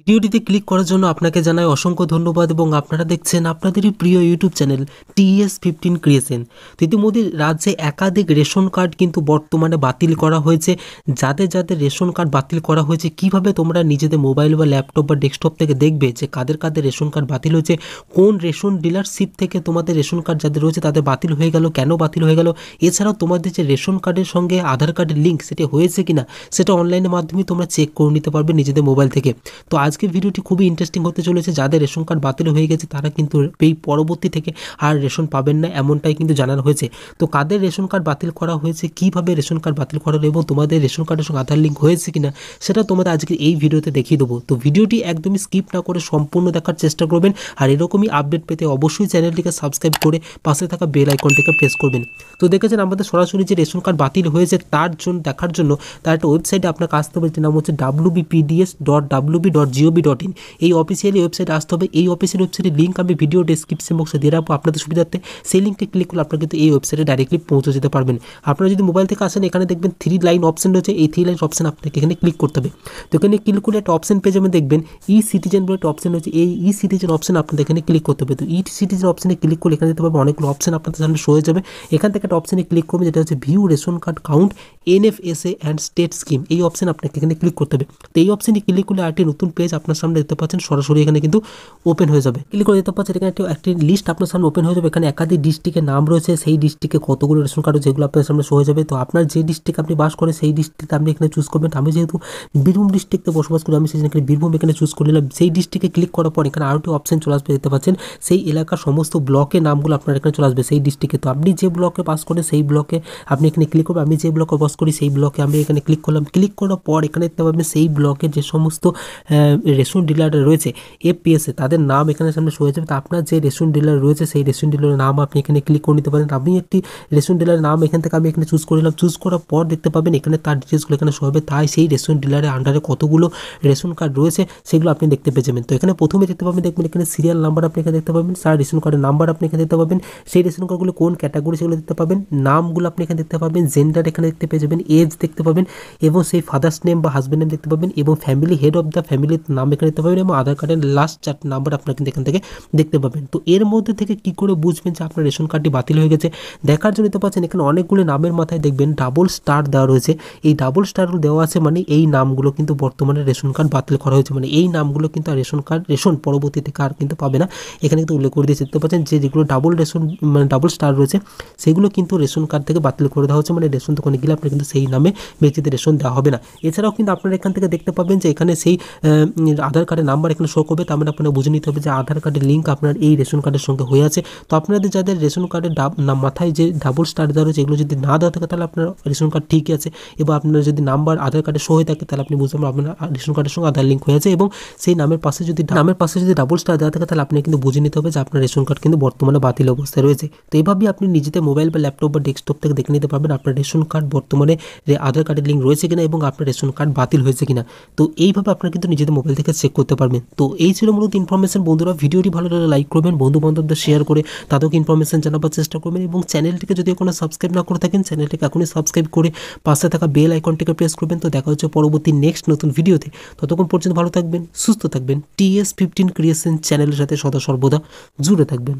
ভিডিওটিতে ক্লিক করার জন্য আপনাকে জানাই অসংখ্য ধন্যবাদ এবং আপনারা দেখছেন আপনাদেরই প্রিয় YouTube channel TS fifteen creation তো ইতিমধ্যে রাজ্যে একাধিক রেশন কার্ড কিন্তু বর্তমানে বাতিল করা হয়েছে যাদের যাদের রেশন কার্ড বাতিল করা হয়েছে কিভাবে তোমরা নিজেদের মোবাইল বা ল্যাপটপ বা ডেস্কটপ থেকে দেখবে যে কাদের কাদের রেশন কার্ড বাতিল হয়েছে কোন রেশন ডিলারশিপ থেকে তোমাদের রেশন কার্ড যাদের রয়েছে তাদের বাতিল হয়ে গেল কেন বাতিল হয়ে গেল এছাড়াও তোমাদের যে রেশন কার্ডের সঙ্গে আধার কার্ডের লিঙ্ক সেটি হয়েছে কিনা সেটা অনলাইনের মাধ্যমে তোমরা চেক করে নিতে পারবে নিজেদের মোবাইল থেকে তো আজকের ভিডিওটি খুবই ইন্টারেস্টিং হতে চলেছে যাদের রেশন কার্ড বাতিল হয়ে গেছে তারা কিন্তু এই পরবর্তী থেকে আর রেশন পাবেন না এমনটাই কিন্তু জানানো হয়েছে তো কাদের রেশন কার্ড বাতিল করা হয়েছে কিভাবে রেশন কার্ড বাতিল করা এবং তোমাদের রেশন কার্ডের সঙ্গে আধার লিঙ্ক হয়েছে কিনা সেটা তোমাদের আজকে এই ভিডিওতে দেখিয়ে দেবো তো ভিডিওটি একদমই স্কিপ না করে সম্পূর্ণ দেখার চেষ্টা করবেন আর এরকমই আপডেট পেতে অবশ্যই চ্যানেলটিকে সাবস্ক্রাইব করে পাশে থাকা বেল আইকনটিকে প্রেস করবেন তো দেখেছেন আমাদের সরাসরি যে রেশন কার্ড বাতিল হয়েছে তার জন্য দেখার জন্য তার একটা ওয়েবসাইটে আপনাকে আসতে হবে নাম হচ্ছে ডাব্লুবিপিডিএস ডট ডাব্লুবি ডট gov.in এই অফিশিয়াল ওয়েবসাইট আসলে এই অফিশিয়াল ওয়েবসাইটের লিংক আমি ভিডিও ডেসক্রিপশন বক্সে দি رہا हूं আপনারা তো সুবিধারতে সেলিং তে ক্লিক করলে আপনাদের এই ওয়েবসাইটে डायरेक्टली পৌঁছতে যেতে পারবেন আপনারা যদি মোবাইল থেকে আসেন এখানে দেখবেন থ্রি লাইন অপশন রয়েছে এই থ্রি লাইন অপশন আপনারা এখানে ক্লিক করতে হবে তো এখানে ক্যালকুলেট অপশন পেজে আপনারা দেখবেন ই সিটিজেন বলে টপ অপশন রয়েছে এই ই সিটিজেন অপশন আপনারা এখানে ক্লিক করতে হবে তো ই সিটিজেন্স অপশনে ক্লিক করলে এখানে দেখতে পাবেন অনেক অপশন আপনাদের সামনেshow হয়ে যাবে এখান থেকে একটা অপশনে ক্লিক করুন যেটা হচ্ছে view ration card count NFSA and state scheme এই অপশন আপনারা এখানে ক্লিক করতে হবে তো এই অপশনে ক্লিক করলে আরটি নতুন পেজ আপনার সামনে দেখতে পাচ্ছেন সরাসরি এখানে কিন্তু ওপেন হয়ে যাবে ক্লিক করে দেখতে পাচ্ছেন এখানে একটি লিস্ট আপনার সামনে ওপেন হয়ে যাবে এখানে একাধিক ডিস্ট্রিক্টের নাম রয়েছে সেই ডিস্ট্রিক্টে কতগুলো রেশন কার্ড যেগুলো আপনার সামনে শো হয়ে যাবে তো আপনার যে ডিস্ট্রিক্ট আপনি বাস করেন সেই ডিস্ট্রিক্ট আপনি এখানে চুজ করবেন আমি যেহেতু বীরভূম ডিস্ট্রিক্টে বসবাস করি আমি সেখানে বীরভূম এখানে চুজ করে নিলাম সেই ডিস্ট্রিক্টে ক্লিক করার পর এখানে আরও একটি অপশন চলে আসবে দেখতে পাচ্ছেন সেই এলাকার সমস্ত ব্লকের নামগুলো আপনার এখানে চলে আসবে সেই ডিস্ট্রিক্টে তো আপনি যে ব্লকে বাস করেন সেই ব্লকে আপনি এখানে ক্লিক করবেন আমি যে ব্লকে বাস করি সেই ব্লকে আমি এখানে ক্লিক করলাম ক্লিক করার পর এখানে দেখতে পাবেন সেই ব্লকে যে সমস্ত রেস্টুরেন্ট ডিলাররা রয়েছে এফপিএসে তাদের নাম এখানে সামনে শো তো আপনার যে রেস্টুরেন্ট ডিলার রয়েছে সেই রেস্টুরেন্ট ডিলারের নাম আপনি এখানে ক্লিক করে নিতে পারেন আপনি একটি রেস্টুরেন্ট ডিলারের নাম এখান থেকে আমি এখানে চুজ করে নিলাম চুজ করার পর দেখতে পাবেন এখানে তার ডিটেলসগুলো এখানে শো হবে তাই সেই রেস্টুরেন্ট ডিলারের আন্ডারে কতগুলো রেশন কার্ড রয়েছে সেগুলো আপনি দেখতে পেয়ে যাবেন তো এখানে প্রথমে দেখতে পাবেন দেখবেন এখানে সিরিয়াল নাম্বার আপনি এখানে দেখতে পাবেন তার রেশন কার্ডের নাম্বার আপনি এখানে দেখতে পাবেন সেই রেশন কার্ডগুলো কোন ক্যাটাগরি সেগুলো দেখতে পাবেন নামগুলো আপনি এখানে দেখতে পাবেন জেন্ডার এখানে দেখতে পেয়ে যাবেন এজ দেখতে পাবেন এবং সেই ফাদার্স নেম বা হাজব্যান্ড নেম দেখতে পাবেন এবং family head of the family নাম এখানে দিতে পারবেন এবং আধার কার্ডের লাস্ট চার নাম্বার আপনারা কিন্তু এখান থেকে দেখতে পাবেন তো এর মধ্যে থেকে কি করে বুঝবেন যে আপনার রেশন কার্ডটি বাতিল হয়ে গেছে দেখার জন্য তো পাচ্ছেন এখানে অনেকগুলো নামের মাথায় দেখবেন ডাবল স্টার দেওয়া রয়েছে এই ডাবল স্টার দেওয়া আছে মানে এই নামগুলো কিন্তু বর্তমানে রেশন কার্ড বাতিল করা হয়েছে মানে এই নামগুলো কিন্তু আর রেশন কার্ড রেশন পরবর্তীতে কার কিন্তু পাবে না এখানে কিন্তু উল্লেখ করে দিয়েছে দেখতে পাচ্ছেন যে যেগুলো ডাবল রেশন মানে ডাবল স্টার রয়েছে সেগুলো কিন্তু রেশন কার্ড থেকে বাতিল করে দেওয়া হচ্ছে মানে রেশন দোকানে গেলে আপনার কিন্তু সেই নামে ব্যক্তিদের রেশন দেওয়া হবে না এছাড়াও কিন্তু আপনারা এখান থেকে দেখতে পাবেন যে এখানে সেই আধার কার্ডের নাম্বার এখানে শো করবে তার মানে আপনার বুঝে নিতে হবে যে আধার কার্ডের লিঙ্ক আপনার এই রেশন কার্ডের সঙ্গে হয়ে আছে তো আপনাদের যাদের রেশন কার্ডের মাথায় যে ডাবল স্টার দেওয়া রয়েছে এগুলো যদি না দেওয়া থাকে তাহলে আপনার রেশন কার্ড ঠিকই আছে এবং আপনার যদি নাম্বার আধার কার্ডে শো হয়ে থাকে তাহলে আপনি বুঝতে পারবেন আপনার রেশন কার্ডের সঙ্গে আধার লিঙ্ক হয়ে আছে এবং সেই নামের পাশে যদি নামের পাশে যদি ডাবল স্টার দেওয়া থাকে তাহলে আপনি কিন্তু বুঝে নিতে হবে যে আপনার রেশন কার্ড কিন্তু বর্তমানে বাতিল অবস্থায় রয়েছে তো এইভাবেই আপনি নিজেদের মোবাইল বা ল্যাপটপ বা ডেস্কটপ থেকে দেখে নিতে পারবেন আপনার রেশন কার্ড বর্তমানে আধার কার্ডের লিঙ্ক রয়েছে কিনা এবং আপনার রেশন কার্ড বাতিল হয়েছে কিনা তো এইভাবে আপনার কিন্তু নিজেদের মোবাইল থেকে চেক করতে পারবেন তো এই ছিল মূলত ইনফরমেশন বন্ধুরা ভিডিওটি ভালো লাগলে লাইক করবেন বন্ধু বান্ধবদের শেয়ার করে তাদেরকে ইনফরমেশন জানাবার চেষ্টা করবেন এবং চ্যানেলটিকে যদি কোনো সাবস্ক্রাইব না করে থাকেন চ্যানেলটিকে এখনই সাবস্ক্রাইব করে পাশে থাকা বেল আইকনটিকে প্রেস করবেন তো দেখা হচ্ছে পরবর্তী নেক্সট নতুন ভিডিওতে ততক্ষণ পর্যন্ত ভালো থাকবেন সুস্থ থাকবেন টিএস ফিফটিন ক্রিয়েশন চ্যানেলের সাথে সদা সর্বদা জুড়ে থাকবেন